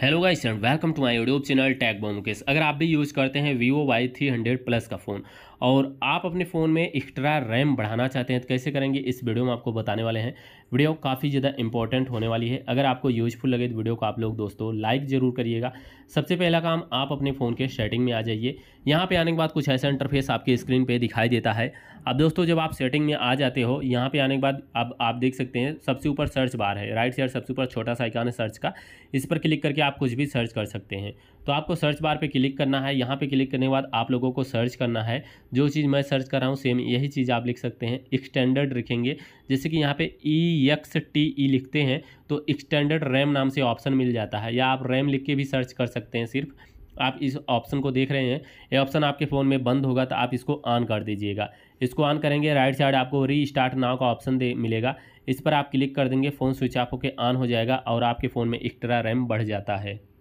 hello guys and welcome to my YouTube channel टैग बॉम अगर आप भी यूज़ करते हैं Vivo Y three hundred plus का फ़ोन और आप अपने फ़ोन में एक्स्ट्रा रैम बढ़ाना चाहते हैं तो कैसे करेंगे इस वीडियो में आपको बताने वाले हैं वीडियो काफ़ी ज़्यादा इंपॉर्टेंट होने वाली है अगर आपको यूजफुल लगे तो वीडियो को आप लोग दोस्तों लाइक ज़रूर करिएगा सबसे पहला काम आप अपने फ़ोन के सेटिंग में आ जाइए यहाँ पर आने के बाद कुछ ऐसा इंटरफेस आपकी स्क्रीन पर दिखाई देता है अब दोस्तों जब आप सेटिंग में आ जाते हो यहाँ पर आने के बाद अब आप देख सकते हैं सबसे ऊपर सर्च बार है राइट साइड सबसे ऊपर छोटा सा आइकान है सर्च का इस पर क्लिक करके आप कुछ भी सर्च कर सकते हैं तो आपको सर्च बार पे क्लिक करना है यहाँ पे क्लिक करने के बाद आप लोगों को सर्च करना है जो चीज़ मैं सर्च कर रहा हूँ सेम यही चीज़ आप लिख सकते हैं एक्सटेंडर्ड लिखेंगे जैसे कि यहाँ पे ई एक्स टी ई लिखते हैं तो एक्सटेंडर्ड रैम नाम से ऑप्शन मिल जाता है या आप रैम लिख के भी सर्च कर सकते हैं सिर्फ आप इस ऑप्शन को देख रहे हैं ये ऑप्शन आपके फ़ोन में बंद होगा तो आप इसको ऑन कर दीजिएगा इसको ऑन करेंगे राइट साइड आपको री स्टार्ट नाव का ऑप्शन दे मिलेगा इस पर आप क्लिक कर देंगे फ़ोन स्विच ऑफ होकर ऑन हो जाएगा और आपके फ़ोन में एक्स्ट्रा रैम बढ़ जाता है